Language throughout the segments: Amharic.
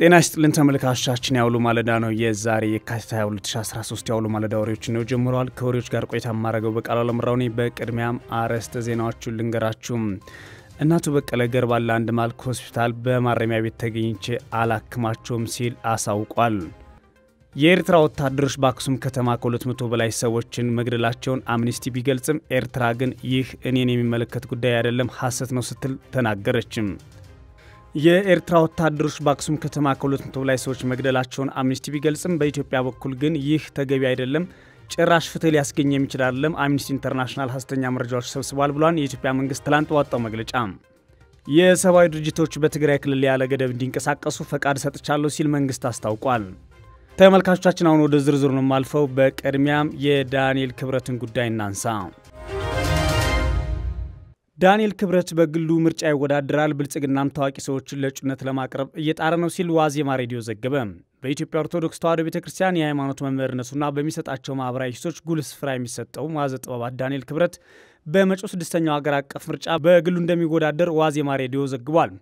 ጤና ይስጥልን ተመልካቾቻችን፣ ያውሉ ማለዳ ነው። የዛሬ የካቲት 2013 ያውሉ ማለዳ ወሬዎችን ነው ጀምረዋል። ከወሬዎች ጋር ቆይታ የማደርገው በቃሉ አለምራውኔ። በቅድሚያም አርዕስተ ዜናዎቹን ልንገራችሁም። እናቱ በቀለ ገርባ ለአንድ ማልክ ሆስፒታል በማረሚያ ቤት ተገኝቼ አላክማቸውም ሲል አሳውቋል። የኤርትራ ወታደሮች በአክሱም ከተማ ከ200 በላይ ሰዎችን መግደላቸውን አምኒስቲ ቢገልጽም ኤርትራ ግን ይህ እኔን የሚመለከት ጉዳይ አይደለም፣ ሐሰት ነው ስትል ተናገረችም። የኤርትራ ወታደሮች በአክሱም ከተማ ከ200 በላይ ሰዎች መግደላቸውን አምኒስቲ ቢገልጽም በኢትዮጵያ በኩል ግን ይህ ተገቢ አይደለም፣ ጭራሽ ፍትህ ሊያስገኝ የሚችል አይደለም አምኒስቲ ኢንተርናሽናል ሀሰተኛ መረጃዎች ሰብስቧል ብሏን የኢትዮጵያ መንግስት ትላንት ባወጣው መግለጫ የሰብአዊ ድርጅቶች በትግራይ ክልል ያለ ገደብ እንዲንቀሳቀሱ ፈቃድ ሰጥቻለሁ ሲል መንግስት አስታውቋል። ተመልካቾቻችን አሁን ወደ ዝርዝሩ ነው የማልፈው። በቅድሚያም የዳንኤል ክብረትን ጉዳይ እናንሳ። ዳንኤል ክብረት በግሉ ምርጫ ይወዳደራል፣ ብልጽግናም ታዋቂ ሰዎችን ለእጩነት ለማቅረብ እየጣረ ነው ሲል ዋዜማ ሬዲዮ ዘገበ። በኢትዮጵያ ኦርቶዶክስ ተዋሕዶ ቤተ ክርስቲያን የሃይማኖት መምህርነቱና በሚሰጣቸው ማኅበራዊ ሂሶች ጉልህ ስፍራ የሚሰጠው መዋዘ ጥበባት ዳንኤል ክብረት በመጪው ስድስተኛው ሀገር አቀፍ ምርጫ በግሉ እንደሚወዳደር ዋዜማ ሬዲዮ ዘግቧል።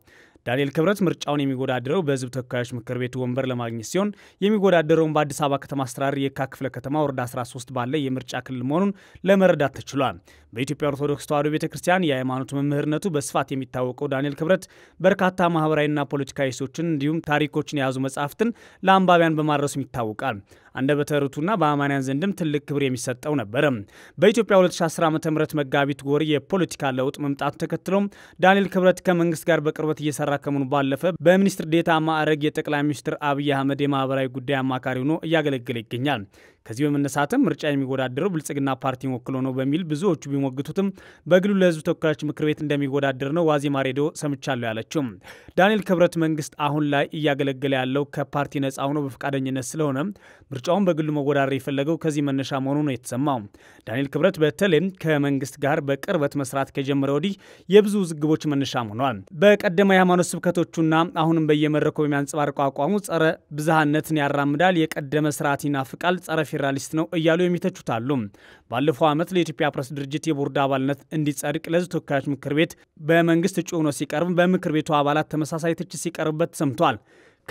ዳንኤል ክብረት ምርጫውን የሚወዳደረው በሕዝብ ተወካዮች ምክር ቤት ወንበር ለማግኘት ሲሆን የሚወዳደረውን በአዲስ አበባ ከተማ አስተዳደር የካ ክፍለ ከተማ ወረዳ 13 ባለ የምርጫ ክልል መሆኑን ለመረዳት ተችሏል። በኢትዮጵያ ኦርቶዶክስ ተዋሕዶ ቤተ ክርስቲያን የሃይማኖት መምህርነቱ በስፋት የሚታወቀው ዳንኤል ክብረት በርካታ ማህበራዊና ፖለቲካዊ ሶችን እንዲሁም ታሪኮችን የያዙ መጽሐፍትን ለአንባቢያን በማድረሱም ይታወቃል። አንደበተ ርቱዕና በአማንያን ዘንድም ትልቅ ክብር የሚሰጠው ነበር። በኢትዮጵያ 2010 ዓ ም መጋቢት ወር የፖለቲካ ለውጥ መምጣቱ ተከትሎም ዳንኤል ክብረት ከመንግስት ጋር በቅርበት እየሰራ ከመሆኑ ባለፈ በሚኒስትር ዴታ ማዕረግ የጠቅላይ ሚኒስትር አብይ አህመድ የማህበራዊ ጉዳይ አማካሪ ሆኖ እያገለገለ ይገኛል። ከዚህ በመነሳትም ምርጫ የሚወዳደረው ብልጽግና ፓርቲን ወክሎ ነው በሚል ብዙዎቹ ቢሞግቱትም በግሉ ለህዝብ ተወካዮች ምክር ቤት እንደሚወዳደር ነው ዋዜማ ሬዲዮ ሰምቻለሁ ያለችው። ዳንኤል ክብረት መንግስት አሁን ላይ እያገለገለ ያለው ከፓርቲ ነጻ ሆኖ በፈቃደኝነት ስለሆነ ምርጫውን በግሉ መወዳደር የፈለገው ከዚህ መነሻ መሆኑ ነው የተሰማው። ዳንኤል ክብረት በተለይም ከመንግስት ጋር በቅርበት መስራት ከጀመረ ወዲህ የብዙ ውዝግቦች መነሻ ሆኗል። በቀደመ የሃይማኖት ስብከቶቹና አሁንም በየመድረኩ በሚያንጸባርቀው አቋሙ ጸረ ብዝሃነትን ያራምዳል፣ የቀደመ ስርዓት ይናፍቃል፣ ጸረ ፌዴራሊስት ነው እያሉ የሚተቹት አሉ። ባለፈው ዓመት ለኢትዮጵያ ፕረስ ድርጅት የቦርድ አባልነት እንዲጸድቅ ለሕዝብ ተወካዮች ምክር ቤት በመንግስት እጩ ሆኖ ሲቀርብ በምክር ቤቱ አባላት ተመሳሳይ ትችት ሲቀርብበት ሰምቷል።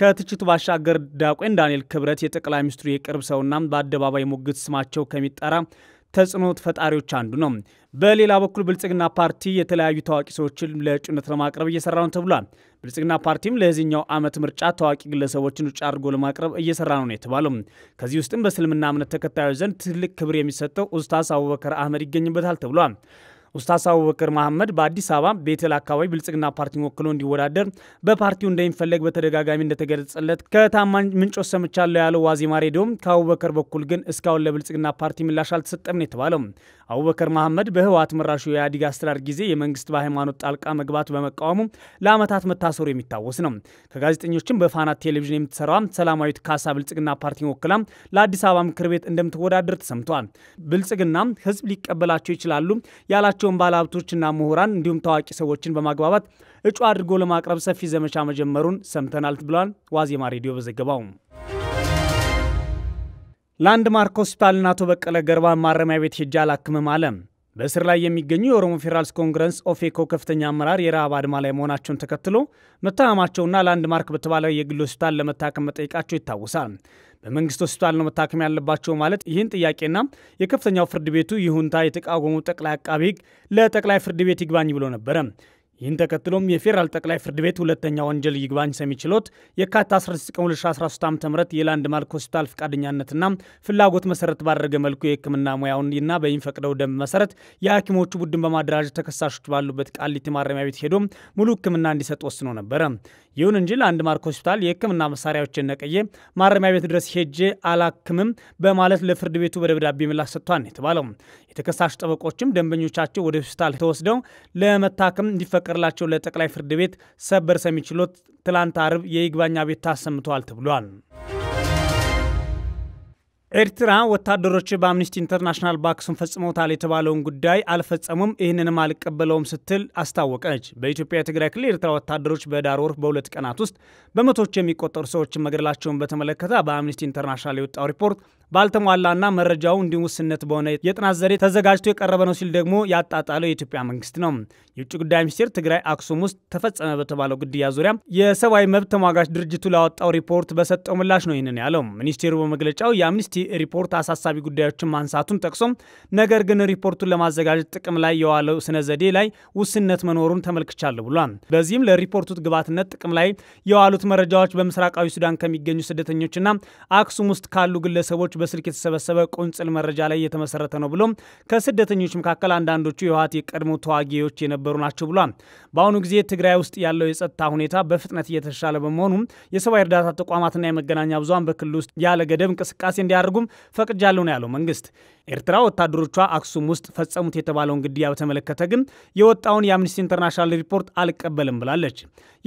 ከትችቱ ባሻገር ዳቆን ዳንኤል ክብረት የጠቅላይ ሚኒስትሩ የቅርብ ሰውና በአደባባይ ሙግት ስማቸው ከሚጠራ ተጽዕኖ ፈጣሪዎች አንዱ ነው። በሌላ በኩል ብልጽግና ፓርቲ የተለያዩ ታዋቂ ሰዎችን ለእጩነት ለማቅረብ እየሰራ ነው ተብሏል። ብልጽግና ፓርቲም ለዚህኛው ዓመት ምርጫ ታዋቂ ግለሰቦችን ውጭ አድርጎ ለማቅረብ እየሰራ ነው የተባለው። ከዚህ ውስጥም በእስልምና እምነት ተከታዮች ዘንድ ትልቅ ክብር የሚሰጠው ኡስታዝ አቡበከር አህመድ ይገኝበታል ተብሏል። ኡስታዝ አቡበክር መሐመድ በአዲስ አበባ ቤተል አካባቢ ብልጽግና ፓርቲን ወክሎ እንዲወዳደር በፓርቲው እንደሚፈለግ በተደጋጋሚ እንደተገለጸለት ከታማኝ ምንጮች ሰምቻለሁ ያለው ዋዜማ ሬዲዮም ከአቡበከር በኩል ግን እስካሁን ለብልጽግና ፓርቲ ምላሽ አልተሰጠም ነው የተባለው። አቡበከር መሐመድ በህወሓት መራሹ የኢህአዴግ አስተዳደር ጊዜ የመንግስት በሃይማኖት ጣልቃ መግባት በመቃወሙ ለዓመታት መታሰሩ የሚታወስ ነው። ከጋዜጠኞችም በፋና ቴሌቪዥን የምትሰራ ሰላማዊት ካሳ ብልጽግና ፓርቲን ወክላ ለአዲስ አበባ ምክር ቤት እንደምትወዳደር ተሰምተዋል። ብልጽግና ህዝብ ሊቀበላቸው ይችላሉ ያላቸው ያላቸውን ባለሀብቶችና ምሁራን እንዲሁም ታዋቂ ሰዎችን በማግባባት እጩ አድርጎ ለማቅረብ ሰፊ ዘመቻ መጀመሩን ሰምተናል ብሏል ዋዜማ ሬዲዮ በዘገባው። ላንድማርክ ሆስፒታልና አቶ በቀለ ገርባ ማረሚያ ቤት ሄጄ አላክምም አለ። በእስር ላይ የሚገኙ የኦሮሞ ፌዴራልስ ኮንግረስ ኦፌኮ ከፍተኛ አመራር የረሃብ አድማ ላይ መሆናቸውን ተከትሎ መታመማቸውና ላንድማርክ በተባለ የግል ሆስፒታል ለመታከም መጠየቃቸው ይታወሳል። በመንግስት ሆስፒታል ነው መታከም ያለባቸው ማለት ይህን ጥያቄና የከፍተኛው ፍርድ ቤቱ ይሁንታ የተቃወሙ ጠቅላይ አቃቢ ህግ ለጠቅላይ ፍርድ ቤት ይግባኝ ብሎ ነበረ። ይህን ተከትሎም የፌዴራል ጠቅላይ ፍርድ ቤት ሁለተኛ ወንጀል ይግባኝ ሰሚ ችሎት የካቲት 19 ቀን 2013 ዓ ም የላንድ ማርክ ሆስፒታል ፍቃደኛነትና ፍላጎት መሰረት ባደረገ መልኩ የሕክምና ሙያውንና በሚፈቅደው ደንብ መሰረት የሐኪሞቹ ቡድን በማደራጀት ተከሳሾች ባሉበት ቃሊቲ ማረሚያ ቤት ሄዶ ሙሉ ህክምና እንዲሰጥ ወስኖ ነበረ። ይሁን እንጂ ላንድ ማርክ ሆስፒታል የህክምና መሳሪያዎችን ነቅዬ ማረሚያ ቤት ድረስ ሄጄ አላክምም በማለት ለፍርድ ቤቱ በደብዳቤ ምላሽ ሰጥቷል የተባለው የተከሳሽ ጠበቆችም ደንበኞቻቸው ወደ ሆስፒታል ተወስደው ለመታከም እንዲፈቅ እንዲፈቀድላቸው ለጠቅላይ ፍርድ ቤት ሰበር ሰሚ ችሎት ትላንት አርብ የይግባኝ አቤቱታ አሰምተዋል ተብሏል። ኤርትራ ወታደሮች በአምኒስቲ ኢንተርናሽናል በአክሱም ፈጽመውታል የተባለውን ጉዳይ አልፈጸሙም፣ ይህንንም አልቀበለውም ስትል አስታወቀች። በኢትዮጵያ የትግራይ ክልል የኤርትራ ወታደሮች በዳር ወር በሁለት ቀናት ውስጥ በመቶዎች የሚቆጠሩ ሰዎችን መገደላቸውን በተመለከተ በአምኒስቲ ኢንተርናሽናል የወጣው ሪፖርት ባልተሟላና መረጃው እንዲሁም ውስነት በሆነ የጥናት ዘዴ ተዘጋጅቶ የቀረበ ነው ሲል ደግሞ ያጣጣለው የኢትዮጵያ መንግስት ነው። የውጭ ጉዳይ ሚኒስቴር ትግራይ አክሱም ውስጥ ተፈጸመ በተባለው ግድያ ዙሪያ የሰብአዊ መብት ተሟጋች ድርጅቱ ላወጣው ሪፖርት በሰጠው ምላሽ ነው ይህንን ያለው። ሚኒስቴሩ በመግለጫው የአምኒስቲ ሪፖርት አሳሳቢ ጉዳዮችን ማንሳቱን ጠቅሶም ነገር ግን ሪፖርቱን ለማዘጋጀት ጥቅም ላይ የዋለው ስነ ዘዴ ላይ ውስንነት መኖሩን ተመልክቻለሁ ብሏል። በዚህም ለሪፖርቱ ግብዓትነት ጥቅም ላይ የዋሉት መረጃዎች በምስራቃዊ ሱዳን ከሚገኙ ስደተኞችና አክሱም ውስጥ ካሉ ግለሰቦች በስልክ የተሰበሰበ ቁንጽል መረጃ ላይ የተመሰረተ ነው ብሎም ከስደተኞች መካከል አንዳንዶቹ የህወሓት የቀድሞ ተዋጊዎች የነበሩ ናቸው ብሏል። በአሁኑ ጊዜ ትግራይ ውስጥ ያለው የጸጥታ ሁኔታ በፍጥነት እየተሻለ በመሆኑም የሰብአዊ እርዳታ ተቋማትና የመገናኛ ብዙሃን በክልል ውስጥ ያለ ገደብ እንቅስቃሴ እንዲያ እንዲያደርጉም ፈቅጃለሁ ነው ያለው መንግስት። ኤርትራ ወታደሮቿ አክሱም ውስጥ ፈጸሙት የተባለውን ግድያ በተመለከተ ግን የወጣውን የአምነስቲ ኢንተርናሽናል ሪፖርት አልቀበልም ብላለች።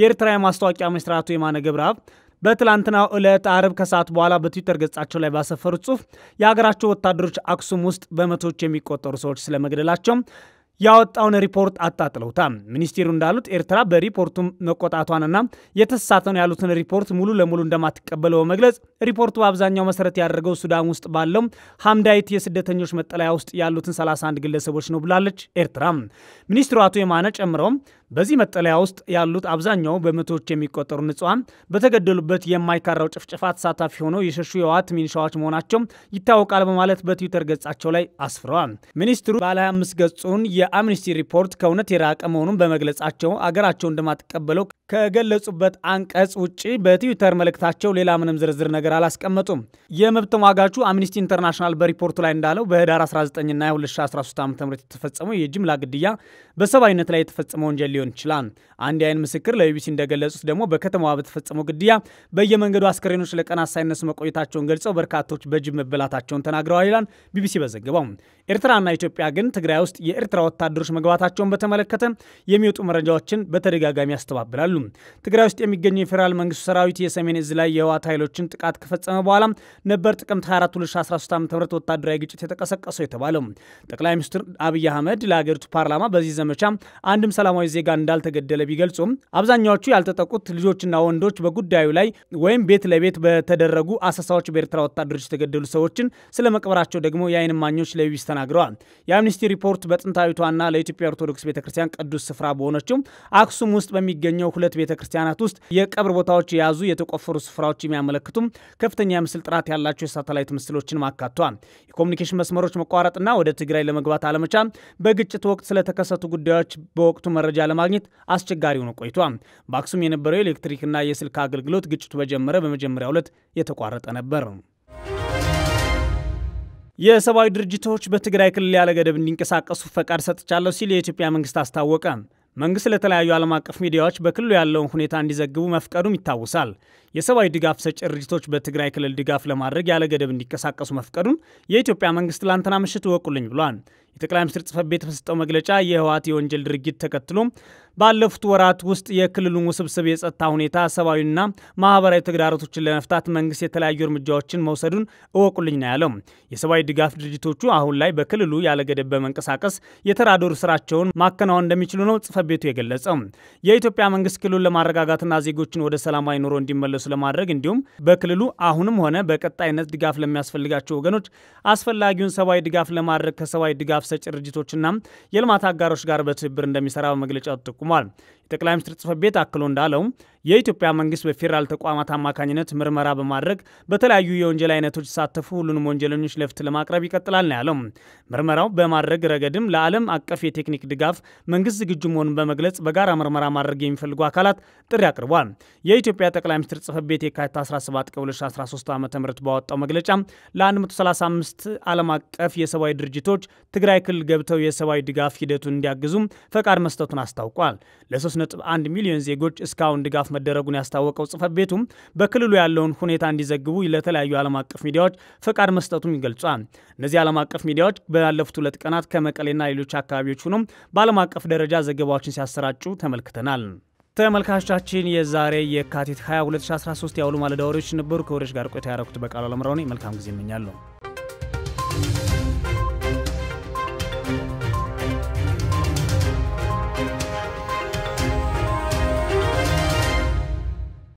የኤርትራ የማስታወቂያ ሚኒስትር አቶ የማነ ገብረአብ በትላንትናው ዕለት አርብ ከሰዓት በኋላ በትዊተር ገጻቸው ላይ ባሰፈሩት ጽሁፍ የሀገራቸው ወታደሮች አክሱም ውስጥ በመቶዎች የሚቆጠሩ ሰዎች ስለመግደላቸው ያወጣውን ሪፖርት አጣጥለውታል። ሚኒስቴሩ እንዳሉት ኤርትራ በሪፖርቱ መቆጣቷንና የተሳተ ነው ያሉትን ሪፖርት ሙሉ ለሙሉ እንደማትቀበለው በመግለጽ ሪፖርቱ በአብዛኛው መሰረት ያደረገው ሱዳን ውስጥ ባለው ሀምዳይት የስደተኞች መጠለያ ውስጥ ያሉትን 31 ግለሰቦች ነው ብላለች ኤርትራ። ሚኒስትሩ አቶ የማነ ጨምረውም በዚህ መጠለያ ውስጥ ያሉት አብዛኛው በመቶዎች የሚቆጠሩ ንጹሐን በተገደሉበት የማይካራው ጭፍጨፋ ተሳታፊ ሆነው የሸሹ የዋት ሚኒሻዎች መሆናቸው ይታወቃል በማለት በትዊተር ገጻቸው ላይ አስፍረዋል። ሚኒስትሩ ባለ አምስት ገጹን የአምኒስቲ ሪፖርት ከእውነት የራቀ መሆኑን በመግለጻቸው አገራቸው እንደማትቀበለው ከገለጹበት አንቀጽ ውጭ በትዊተር መልእክታቸው ሌላ ምንም ዝርዝር ነገር አላስቀመጡም። የመብት ተሟጋቹ አምኒስቲ ኢንተርናሽናል በሪፖርቱ ላይ እንዳለው በህዳር 19ና 2013 ዓ ም የተፈጸመው የጅምላ ግድያ በሰብአዊነት ላይ የተፈጸመ ወንጀል ሊሆን ይችላል። አንድ የአይን ምስክር ለቢቢሲ እንደገለጹት ደግሞ በከተማዋ በተፈጸመው ግድያ በየመንገዱ አስከሬኖች ለቀናት ሳይነሱ መቆየታቸውን ገልጸው በርካቶች በጅብ መበላታቸውን ተናግረዋል ይላል ቢቢሲ በዘገባው። ኤርትራና ኢትዮጵያ ግን ትግራይ ውስጥ የኤርትራ ወታደሮች መግባታቸውን በተመለከተ የሚወጡ መረጃዎችን በተደጋጋሚ ያስተባብላሉ። ትግራይ ውስጥ የሚገኘው የፌዴራል መንግስቱ ሰራዊት የሰሜን እዝ ላይ የህወሓት ኃይሎችን ጥቃት ከፈጸመ በኋላ ነበር ጥቅምት 24 2013 ዓ ም ወታደራዊ ግጭት የተቀሰቀሰው የተባለው። ጠቅላይ ሚኒስትር አብይ አህመድ ለሀገሪቱ ፓርላማ በዚህ ዘመቻ አንድም ሰላማዊ ዜጋ ጋር እንዳልተገደለ ቢገልጹም አብዛኛዎቹ ያልተጠቁት ልጆችና ወንዶች በጉዳዩ ላይ ወይም ቤት ለቤት በተደረጉ አሰሳዎች በኤርትራ ወታደሮች የተገደሉ ሰዎችን ስለ መቅበራቸው ደግሞ የአይን ማኞች ለቢቢሲ ተናግረዋል። የአምኒስቲ ሪፖርት በጥንታዊቷና ለኢትዮጵያ ኦርቶዶክስ ቤተ ክርስቲያን ቅዱስ ስፍራ በሆነችው አክሱም ውስጥ በሚገኘው ሁለት ቤተ ክርስቲያናት ውስጥ የቀብር ቦታዎች የያዙ የተቆፈሩ ስፍራዎች የሚያመለክቱም ከፍተኛ የምስል ጥራት ያላቸው የሳተላይት ምስሎችን አካቷል። የኮሚኒኬሽን መስመሮች መቋረጥና ወደ ትግራይ ለመግባት አለመቻል፣ በግጭት ወቅት ስለተከሰቱ ጉዳዮች በወቅቱ መረጃ ለማግኘት አስቸጋሪ ሆኖ ቆይቷል። በአክሱም የነበረው የኤሌክትሪክና የስልክ አገልግሎት ግጭቱ በጀመረ በመጀመሪያው ዕለት የተቋረጠ ነበር። የሰብአዊ ድርጅቶች በትግራይ ክልል ያለ ገደብ እንዲንቀሳቀሱ ፈቃድ ሰጥቻለሁ ሲል የኢትዮጵያ መንግስት አስታወቀ። መንግስት ለተለያዩ ዓለም አቀፍ ሚዲያዎች በክልሉ ያለውን ሁኔታ እንዲዘግቡ መፍቀዱም ይታወሳል። የሰብአዊ ድጋፍ ሰጭ ድርጅቶች በትግራይ ክልል ድጋፍ ለማድረግ ያለ ገደብ እንዲንቀሳቀሱ መፍቀዱን የኢትዮጵያ መንግስት ትላንትና ምሽት እወቁልኝ ብሏል። የጠቅላይ ሚኒስትር ጽህፈት ቤት በሰጠው መግለጫ የህወሓት የወንጀል ድርጊት ተከትሎ ባለፉት ወራት ውስጥ የክልሉን ውስብስብ የጸጥታ ሁኔታ ሰብአዊና ማህበራዊ ተግዳሮቶችን ለመፍታት መንግስት የተለያዩ እርምጃዎችን መውሰዱን እወቁልኝ ነው ያለው። የሰብአዊ ድጋፍ ድርጅቶቹ አሁን ላይ በክልሉ ያለገደብ በመንቀሳቀስ የተራዶር ስራቸውን ማከናወን እንደሚችሉ ነው ጽህፈት ቤቱ የገለጸው። የኢትዮጵያ መንግስት ክልሉን ለማረጋጋትና ዜጎችን ወደ ሰላማዊ ኑሮ እንዲመለሱ እንዲደርሱ ለማድረግ እንዲሁም በክልሉ አሁንም ሆነ በቀጣይነት ድጋፍ ለሚያስፈልጋቸው ወገኖች አስፈላጊውን ሰብአዊ ድጋፍ ለማድረግ ከሰብአዊ ድጋፍ ሰጪ ድርጅቶችና የልማት አጋሮች ጋር በትብብር እንደሚሰራ በመግለጫው ጠቁሟል። የጠቅላይ ሚኒስትር ጽህፈት ቤት አክሎ እንዳለው የኢትዮጵያ መንግስት በፌዴራል ተቋማት አማካኝነት ምርመራ በማድረግ በተለያዩ የወንጀል አይነቶች ሳተፉ ሁሉንም ወንጀለኞች ለፍት ለማቅረብ ይቀጥላል ነው ያለው። ምርመራው በማድረግ ረገድም ለዓለም አቀፍ የቴክኒክ ድጋፍ መንግስት ዝግጁ መሆኑን በመግለጽ በጋራ ምርመራ ማድረግ የሚፈልጉ አካላት ጥሪ አቅርቧል። የኢትዮጵያ ጠቅላይ ሚኒስትር ጽህፈት ቤት የካቲት 17 ቀን 2013 ዓ ም ባወጣው መግለጫ ለ135 ዓለም አቀፍ የሰብአዊ ድርጅቶች ትግራይ ክልል ገብተው የሰብአዊ ድጋፍ ሂደቱን እንዲያግዙ ፈቃድ መስጠቱን አስታውቋል። ለ3.1 ሚሊዮን ዜጎች እስካሁን ድጋፍ ድጋፍ መደረጉን ያስታወቀው ጽፈት ቤቱም በክልሉ ያለውን ሁኔታ እንዲዘግቡ ለተለያዩ ዓለም አቀፍ ሚዲያዎች ፈቃድ መስጠቱም ይገልጿል። እነዚህ ዓለም አቀፍ ሚዲያዎች ባለፉት ሁለት ቀናት ከመቀሌና ሌሎች አካባቢዎች ሆኖም በዓለም አቀፍ ደረጃ ዘገባዎችን ሲያሰራጩ ተመልክተናል። ተመልካቾቻችን የዛሬ የካቲት 20 2013 የአውሎ ማለዳ ወሬዎች ነበሩ። ከወሬዎች ጋር ቆይታ ያደረኩት በቃሉ አለምራው ነኝ። መልካም ጊዜ እመኛለሁ።